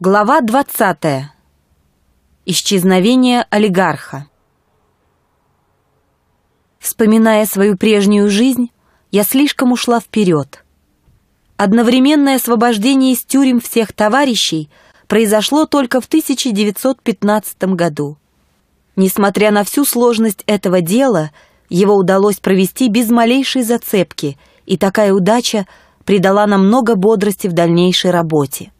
Глава 20. Исчезновение олигарха. Вспоминая свою прежнюю жизнь, я слишком ушла вперед. Одновременное освобождение из тюрем всех товарищей произошло только в 1915 году. Несмотря на всю сложность этого дела, его удалось провести без малейшей зацепки, и такая удача придала нам много бодрости в дальнейшей работе.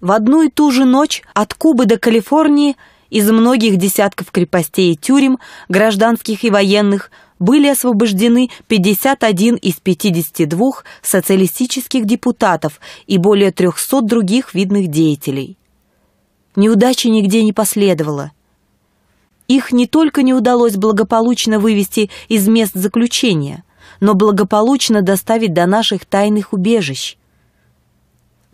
В одну и ту же ночь от Кубы до Калифорнии из многих десятков крепостей и тюрем, гражданских и военных, были освобождены 51 из 52 социалистических депутатов и более 300 других видных деятелей. Неудачи нигде не последовало. Их не только не удалось благополучно вывести из мест заключения, но благополучно доставить до наших тайных убежищ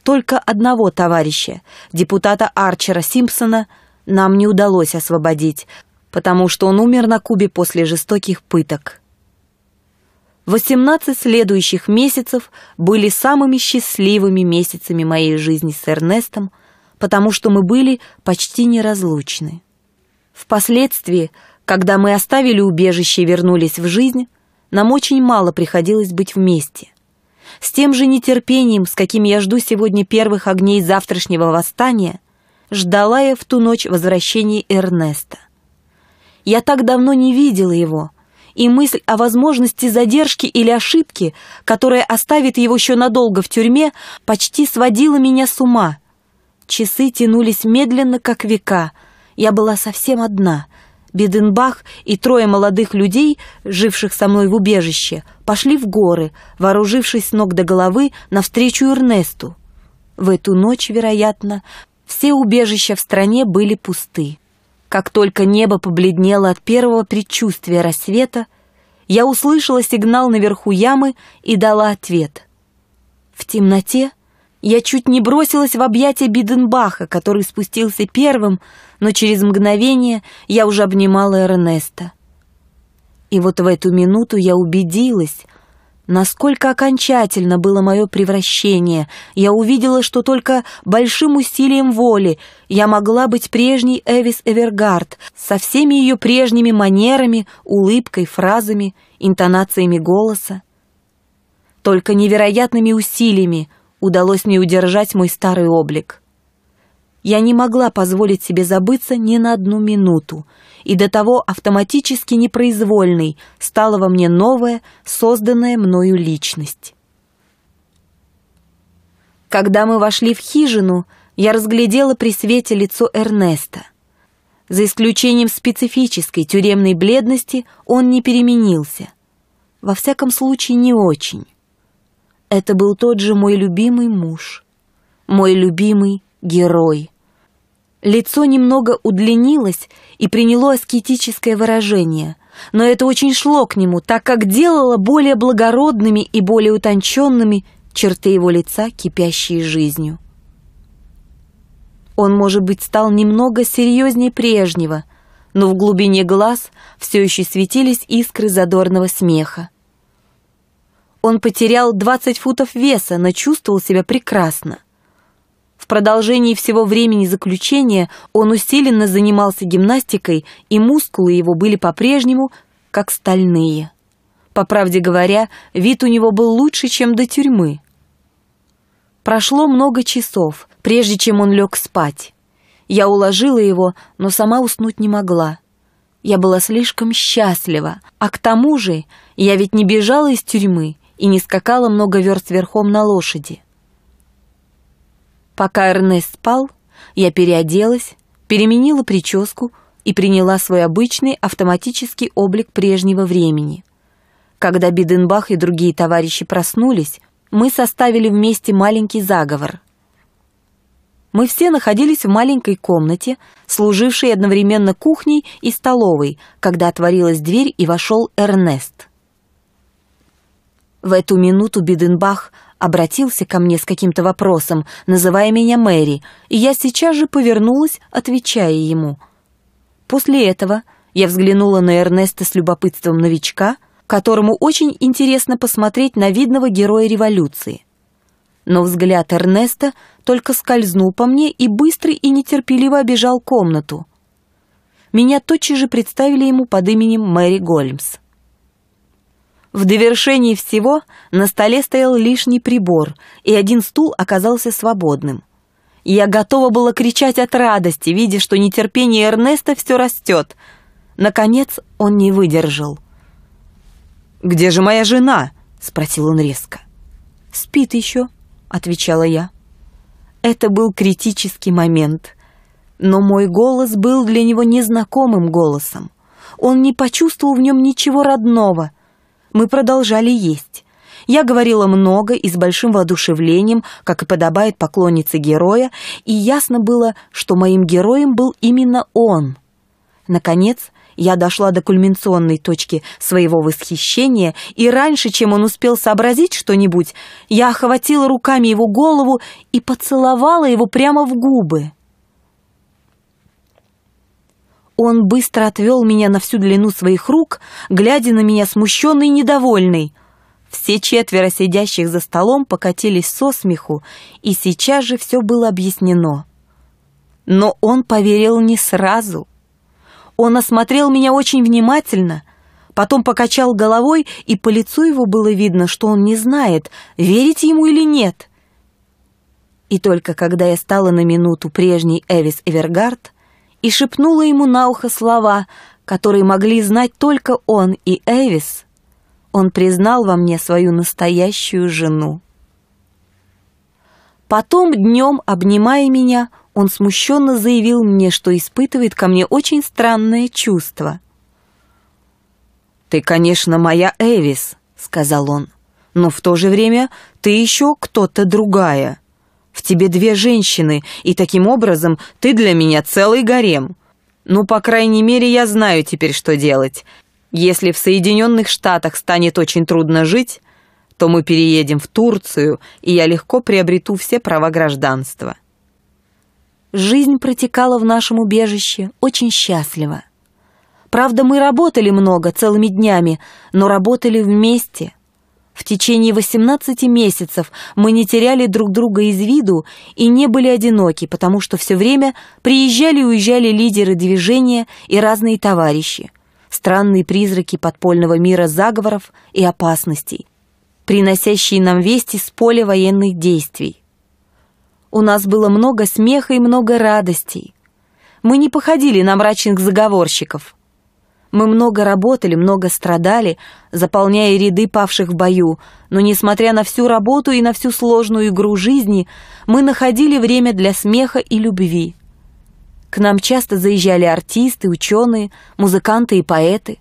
только одного товарища, депутата Арчера Симпсона, нам не удалось освободить, потому что он умер на Кубе после жестоких пыток. 18 следующих месяцев были самыми счастливыми месяцами моей жизни с Эрнестом, потому что мы были почти неразлучны. Впоследствии, когда мы оставили убежище и вернулись в жизнь, нам очень мало приходилось быть вместе с тем же нетерпением, с каким я жду сегодня первых огней завтрашнего восстания, ждала я в ту ночь возвращения Эрнеста. Я так давно не видела его, и мысль о возможности задержки или ошибки, которая оставит его еще надолго в тюрьме, почти сводила меня с ума. Часы тянулись медленно, как века. Я была совсем одна — Биденбах и трое молодых людей, живших со мной в убежище, пошли в горы, вооружившись с ног до головы, навстречу Эрнесту. В эту ночь, вероятно, все убежища в стране были пусты. Как только небо побледнело от первого предчувствия рассвета, я услышала сигнал наверху ямы и дала ответ. В темноте я чуть не бросилась в объятия Биденбаха, который спустился первым, но через мгновение я уже обнимала Эрнеста. И вот в эту минуту я убедилась, насколько окончательно было мое превращение. Я увидела, что только большим усилием воли я могла быть прежней Эвис Эвергард, со всеми ее прежними манерами, улыбкой, фразами, интонациями голоса. Только невероятными усилиями удалось мне удержать мой старый облик я не могла позволить себе забыться ни на одну минуту, и до того автоматически непроизвольной стала во мне новая, созданная мною личность. Когда мы вошли в хижину, я разглядела при свете лицо Эрнеста. За исключением специфической тюремной бледности он не переменился. Во всяком случае, не очень. Это был тот же мой любимый муж, мой любимый герой. Лицо немного удлинилось и приняло аскетическое выражение, но это очень шло к нему, так как делало более благородными и более утонченными черты его лица, кипящие жизнью. Он, может быть, стал немного серьезнее прежнего, но в глубине глаз все еще светились искры задорного смеха. Он потерял 20 футов веса, но чувствовал себя прекрасно. В продолжении всего времени заключения он усиленно занимался гимнастикой, и мускулы его были по-прежнему как стальные. По правде говоря, вид у него был лучше, чем до тюрьмы. Прошло много часов, прежде чем он лег спать. Я уложила его, но сама уснуть не могла. Я была слишком счастлива, а к тому же я ведь не бежала из тюрьмы и не скакала много верст верхом на лошади. Пока Эрнест спал, я переоделась, переменила прическу и приняла свой обычный автоматический облик прежнего времени. Когда Биденбах и другие товарищи проснулись, мы составили вместе маленький заговор. Мы все находились в маленькой комнате, служившей одновременно кухней и столовой, когда отворилась дверь и вошел Эрнест. В эту минуту Биденбах обратился ко мне с каким-то вопросом, называя меня Мэри, и я сейчас же повернулась, отвечая ему. После этого я взглянула на Эрнеста с любопытством новичка, которому очень интересно посмотреть на видного героя революции. Но взгляд Эрнеста только скользнул по мне и быстро и нетерпеливо обижал комнату. Меня тотчас же представили ему под именем Мэри Гольмс. В довершении всего на столе стоял лишний прибор, и один стул оказался свободным. Я готова была кричать от радости, видя, что нетерпение Эрнеста все растет. Наконец он не выдержал. «Где же моя жена?» — спросил он резко. «Спит еще», — отвечала я. Это был критический момент. Но мой голос был для него незнакомым голосом. Он не почувствовал в нем ничего родного мы продолжали есть. Я говорила много и с большим воодушевлением, как и подобает поклоннице героя, и ясно было, что моим героем был именно он. Наконец, я дошла до кульминационной точки своего восхищения, и раньше, чем он успел сообразить что-нибудь, я охватила руками его голову и поцеловала его прямо в губы. Он быстро отвел меня на всю длину своих рук, глядя на меня смущенный и недовольный. Все четверо сидящих за столом покатились со смеху, и сейчас же все было объяснено. Но он поверил не сразу. Он осмотрел меня очень внимательно, потом покачал головой, и по лицу его было видно, что он не знает, верить ему или нет. И только когда я стала на минуту прежней Эвис Эвергард, и шепнула ему на ухо слова, которые могли знать только он и Эвис. Он признал во мне свою настоящую жену. Потом днем, обнимая меня, он смущенно заявил мне, что испытывает ко мне очень странное чувство. «Ты, конечно, моя Эвис», — сказал он, — «но в то же время ты еще кто-то другая. В тебе две женщины, и таким образом ты для меня целый гарем. Ну, по крайней мере, я знаю теперь, что делать. Если в Соединенных Штатах станет очень трудно жить, то мы переедем в Турцию, и я легко приобрету все права гражданства». Жизнь протекала в нашем убежище очень счастливо. Правда, мы работали много, целыми днями, но работали вместе – в течение 18 месяцев мы не теряли друг друга из виду и не были одиноки, потому что все время приезжали и уезжали лидеры движения и разные товарищи, странные призраки подпольного мира заговоров и опасностей, приносящие нам вести с поля военных действий. У нас было много смеха и много радостей. Мы не походили на мрачных заговорщиков, мы много работали, много страдали, заполняя ряды павших в бою, но, несмотря на всю работу и на всю сложную игру жизни, мы находили время для смеха и любви. К нам часто заезжали артисты, ученые, музыканты и поэты.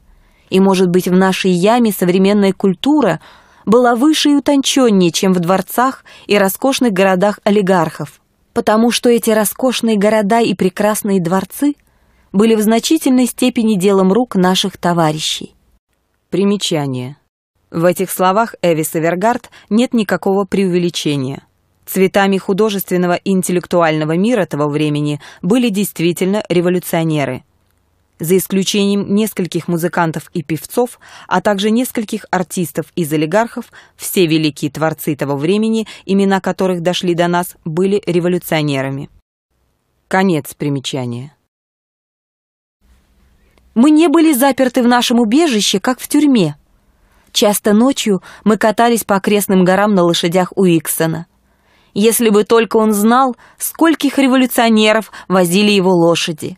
И, может быть, в нашей яме современная культура была выше и утонченнее, чем в дворцах и роскошных городах олигархов, потому что эти роскошные города и прекрасные дворцы – были в значительной степени делом рук наших товарищей. Примечание. В этих словах Эвис Эвергард нет никакого преувеличения. Цветами художественного и интеллектуального мира того времени были действительно революционеры. За исключением нескольких музыкантов и певцов, а также нескольких артистов из олигархов, все великие творцы того времени, имена которых дошли до нас, были революционерами. Конец примечания. Мы не были заперты в нашем убежище, как в тюрьме. Часто ночью мы катались по окрестным горам на лошадях Уиксона. Если бы только он знал, скольких революционеров возили его лошади.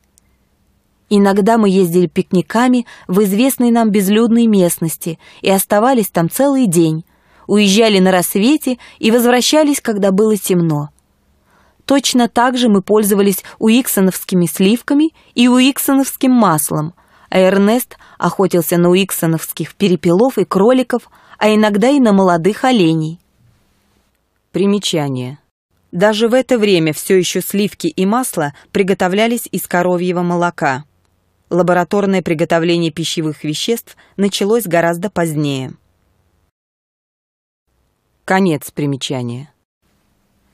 Иногда мы ездили пикниками в известной нам безлюдной местности и оставались там целый день, уезжали на рассвете и возвращались, когда было темно. Точно так же мы пользовались уиксоновскими сливками и уиксоновским маслом – а Эрнест охотился на уиксоновских перепелов и кроликов, а иногда и на молодых оленей. Примечание. Даже в это время все еще сливки и масло приготовлялись из коровьего молока. Лабораторное приготовление пищевых веществ началось гораздо позднее. Конец примечания.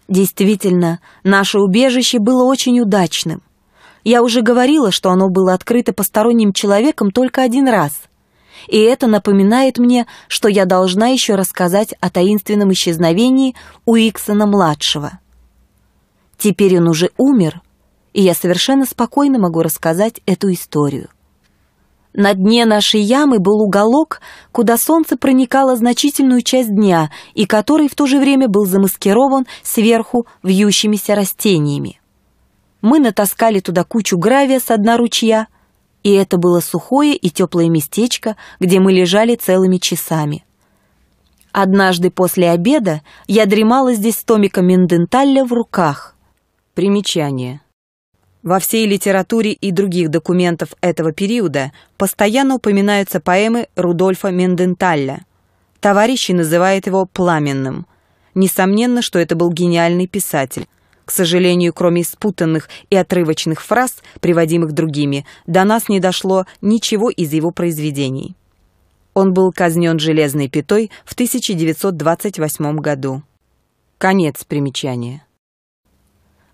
Действительно, наше убежище было очень удачным. Я уже говорила, что оно было открыто посторонним человеком только один раз. И это напоминает мне, что я должна еще рассказать о таинственном исчезновении Уиксона-младшего. Теперь он уже умер, и я совершенно спокойно могу рассказать эту историю. На дне нашей ямы был уголок, куда солнце проникало значительную часть дня и который в то же время был замаскирован сверху вьющимися растениями мы натаскали туда кучу гравия с дна ручья, и это было сухое и теплое местечко, где мы лежали целыми часами. Однажды после обеда я дремала здесь с томиком Менденталя в руках. Примечание. Во всей литературе и других документов этого периода постоянно упоминаются поэмы Рудольфа Менденталя. Товарищи называют его «пламенным». Несомненно, что это был гениальный писатель. К сожалению, кроме спутанных и отрывочных фраз, приводимых другими, до нас не дошло ничего из его произведений. Он был казнен железной пятой в 1928 году. Конец примечания.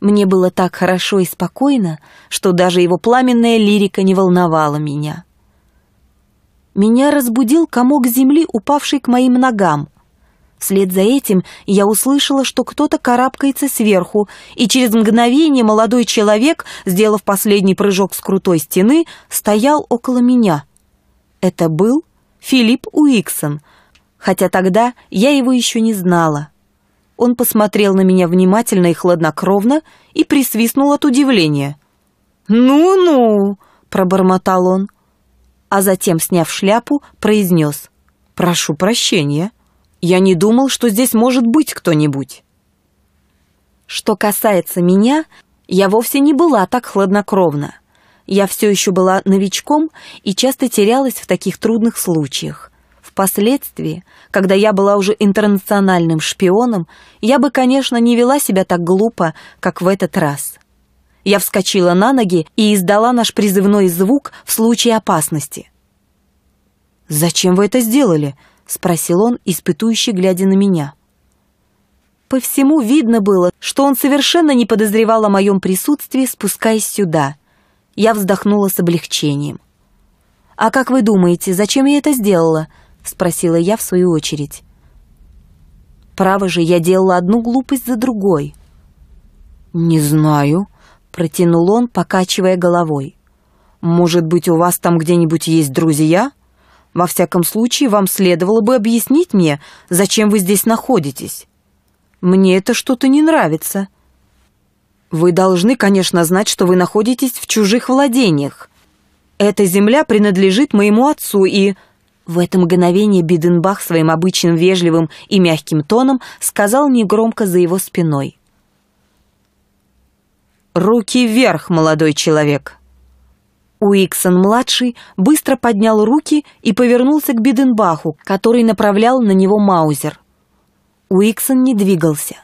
Мне было так хорошо и спокойно, что даже его пламенная лирика не волновала меня. Меня разбудил комок земли, упавший к моим ногам. Вслед за этим я услышала, что кто-то карабкается сверху, и через мгновение молодой человек, сделав последний прыжок с крутой стены, стоял около меня. Это был Филипп Уиксон, хотя тогда я его еще не знала. Он посмотрел на меня внимательно и хладнокровно и присвистнул от удивления. «Ну-ну!» — пробормотал он, а затем, сняв шляпу, произнес «Прошу прощения». Я не думал, что здесь может быть кто-нибудь. Что касается меня, я вовсе не была так хладнокровна. Я все еще была новичком и часто терялась в таких трудных случаях. Впоследствии, когда я была уже интернациональным шпионом, я бы, конечно, не вела себя так глупо, как в этот раз. Я вскочила на ноги и издала наш призывной звук в случае опасности. «Зачем вы это сделали?» спросил он, испытующий, глядя на меня. По всему видно было, что он совершенно не подозревал о моем присутствии, спускаясь сюда. Я вздохнула с облегчением. «А как вы думаете, зачем я это сделала?» — спросила я в свою очередь. «Право же, я делала одну глупость за другой». «Не знаю», — протянул он, покачивая головой. «Может быть, у вас там где-нибудь есть друзья?» Во всяком случае, вам следовало бы объяснить мне, зачем вы здесь находитесь. Мне это что-то не нравится. Вы должны, конечно, знать, что вы находитесь в чужих владениях. Эта земля принадлежит моему отцу и...» В это мгновение Биденбах своим обычным вежливым и мягким тоном сказал негромко за его спиной. «Руки вверх, молодой человек!» Уиксон-младший быстро поднял руки и повернулся к Биденбаху, который направлял на него Маузер. Уиксон не двигался.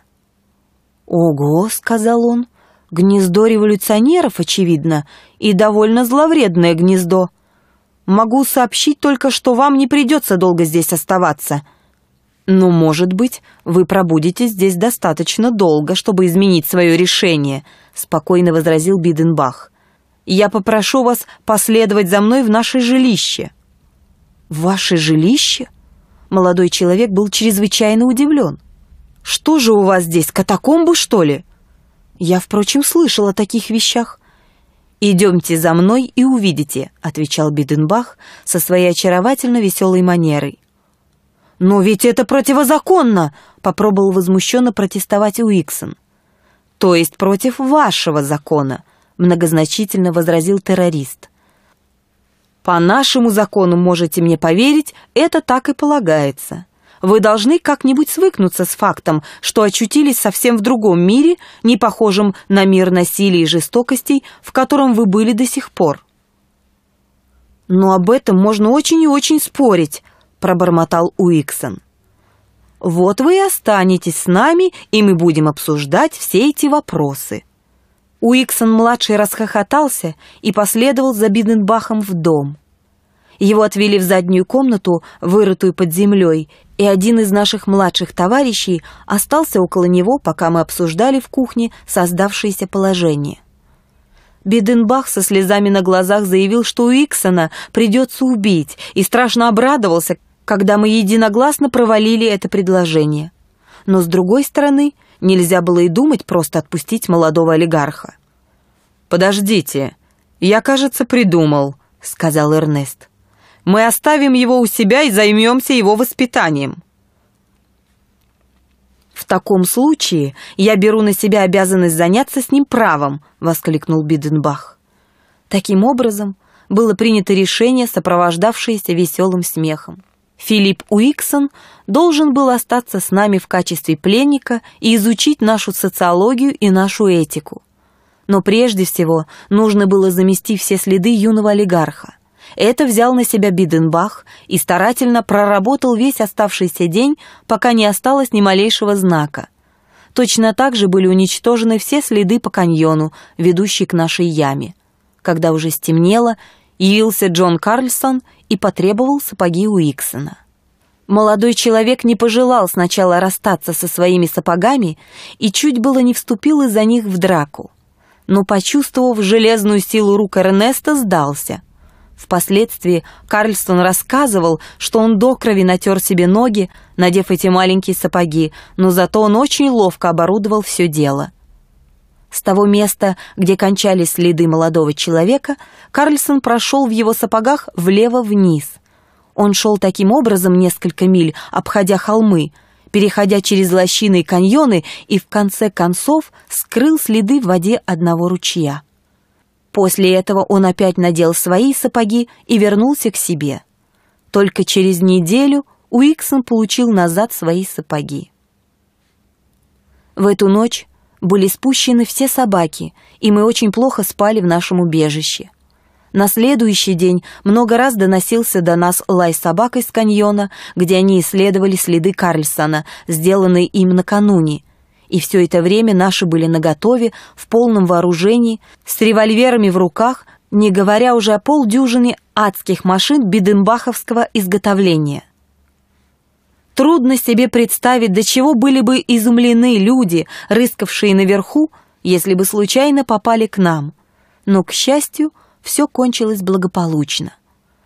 «Ого», — сказал он, — «гнездо революционеров, очевидно, и довольно зловредное гнездо. Могу сообщить только, что вам не придется долго здесь оставаться. Но, может быть, вы пробудете здесь достаточно долго, чтобы изменить свое решение», — спокойно возразил Биденбах я попрошу вас последовать за мной в наше жилище». «Ваше жилище?» Молодой человек был чрезвычайно удивлен. «Что же у вас здесь, катакомбы, что ли?» «Я, впрочем, слышал о таких вещах». «Идемте за мной и увидите», — отвечал Биденбах со своей очаровательно веселой манерой. «Но ведь это противозаконно!» — попробовал возмущенно протестовать Уиксон. «То есть против вашего закона», многозначительно возразил террорист. «По нашему закону, можете мне поверить, это так и полагается. Вы должны как-нибудь свыкнуться с фактом, что очутились совсем в другом мире, не похожем на мир насилия и жестокостей, в котором вы были до сих пор». «Но об этом можно очень и очень спорить», — пробормотал Уиксон. «Вот вы и останетесь с нами, и мы будем обсуждать все эти вопросы», Уиксон-младший расхохотался и последовал за Биденбахом в дом. Его отвели в заднюю комнату, вырытую под землей, и один из наших младших товарищей остался около него, пока мы обсуждали в кухне создавшееся положение. Биденбах со слезами на глазах заявил, что Уиксона придется убить, и страшно обрадовался, когда мы единогласно провалили это предложение. Но, с другой стороны, Нельзя было и думать просто отпустить молодого олигарха. «Подождите, я, кажется, придумал», — сказал Эрнест. «Мы оставим его у себя и займемся его воспитанием». «В таком случае я беру на себя обязанность заняться с ним правом», — воскликнул Биденбах. Таким образом, было принято решение, сопровождавшееся веселым смехом. Филипп Уиксон должен был остаться с нами в качестве пленника и изучить нашу социологию и нашу этику. Но прежде всего нужно было замести все следы юного олигарха. Это взял на себя Биденбах и старательно проработал весь оставшийся день, пока не осталось ни малейшего знака. Точно так же были уничтожены все следы по каньону, ведущей к нашей яме. Когда уже стемнело, явился Джон Карльсон и потребовал сапоги у Уиксона. Молодой человек не пожелал сначала расстаться со своими сапогами и чуть было не вступил из-за них в драку. Но, почувствовав железную силу рук Эрнеста, сдался. Впоследствии Карльстон рассказывал, что он до крови натер себе ноги, надев эти маленькие сапоги, но зато он очень ловко оборудовал все дело. С того места, где кончались следы молодого человека, Карлсон прошел в его сапогах влево вниз. Он шел таким образом несколько миль, обходя холмы, переходя через лощины и каньоны и, в конце концов, скрыл следы в воде одного ручья. После этого он опять надел свои сапоги и вернулся к себе. Только через неделю Уиксон получил назад свои сапоги. В эту ночь были спущены все собаки, и мы очень плохо спали в нашем убежище. На следующий день много раз доносился до нас лай собак из каньона, где они исследовали следы Карльсона, сделанные им накануне. И все это время наши были наготове, в полном вооружении, с револьверами в руках, не говоря уже о полдюжине адских машин биденбаховского изготовления. Трудно себе представить, до чего были бы изумлены люди, рыскавшие наверху, если бы случайно попали к нам. Но, к счастью, все кончилось благополучно.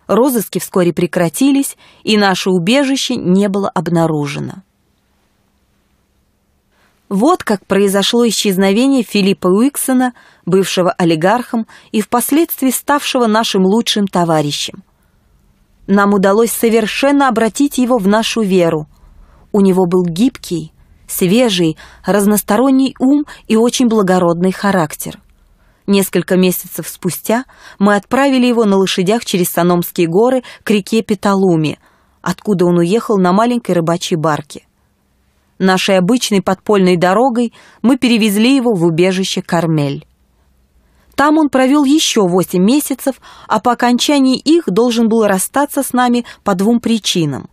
Розыски вскоре прекратились, и наше убежище не было обнаружено. Вот как произошло исчезновение Филиппа Уиксона, бывшего олигархом и впоследствии ставшего нашим лучшим товарищем нам удалось совершенно обратить его в нашу веру. У него был гибкий, свежий, разносторонний ум и очень благородный характер. Несколько месяцев спустя мы отправили его на лошадях через Саномские горы к реке Петалуми, откуда он уехал на маленькой рыбачьей барке. Нашей обычной подпольной дорогой мы перевезли его в убежище Кармель. Там он провел еще восемь месяцев, а по окончании их должен был расстаться с нами по двум причинам.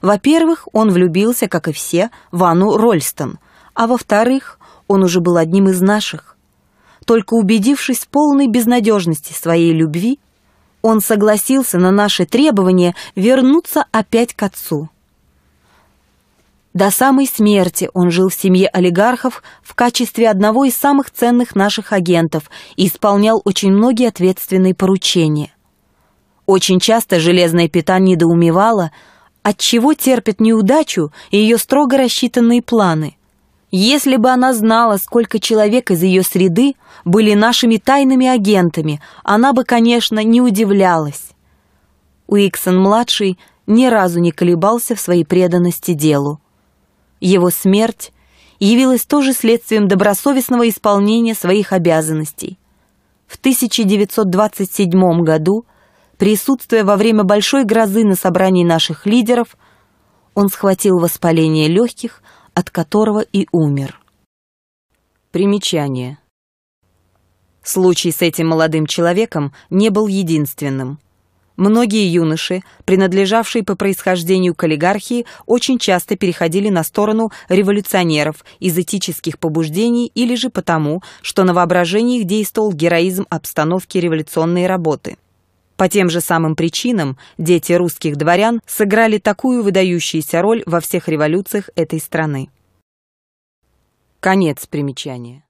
Во-первых, он влюбился, как и все, в Анну Рольстон, а во-вторых, он уже был одним из наших. Только убедившись в полной безнадежности своей любви, он согласился на наши требования вернуться опять к отцу. До самой смерти он жил в семье олигархов в качестве одного из самых ценных наших агентов и исполнял очень многие ответственные поручения. Очень часто железная пята недоумевала, отчего терпит неудачу и ее строго рассчитанные планы. Если бы она знала, сколько человек из ее среды были нашими тайными агентами, она бы, конечно, не удивлялась. Уиксон-младший ни разу не колебался в своей преданности делу. Его смерть явилась тоже следствием добросовестного исполнения своих обязанностей. В 1927 году, присутствуя во время большой грозы на собрании наших лидеров, он схватил воспаление легких, от которого и умер. Примечание. Случай с этим молодым человеком не был единственным – Многие юноши, принадлежавшие по происхождению к олигархии, очень часто переходили на сторону революционеров из этических побуждений или же потому, что на воображении их действовал героизм обстановки революционной работы. По тем же самым причинам дети русских дворян сыграли такую выдающуюся роль во всех революциях этой страны. Конец примечания.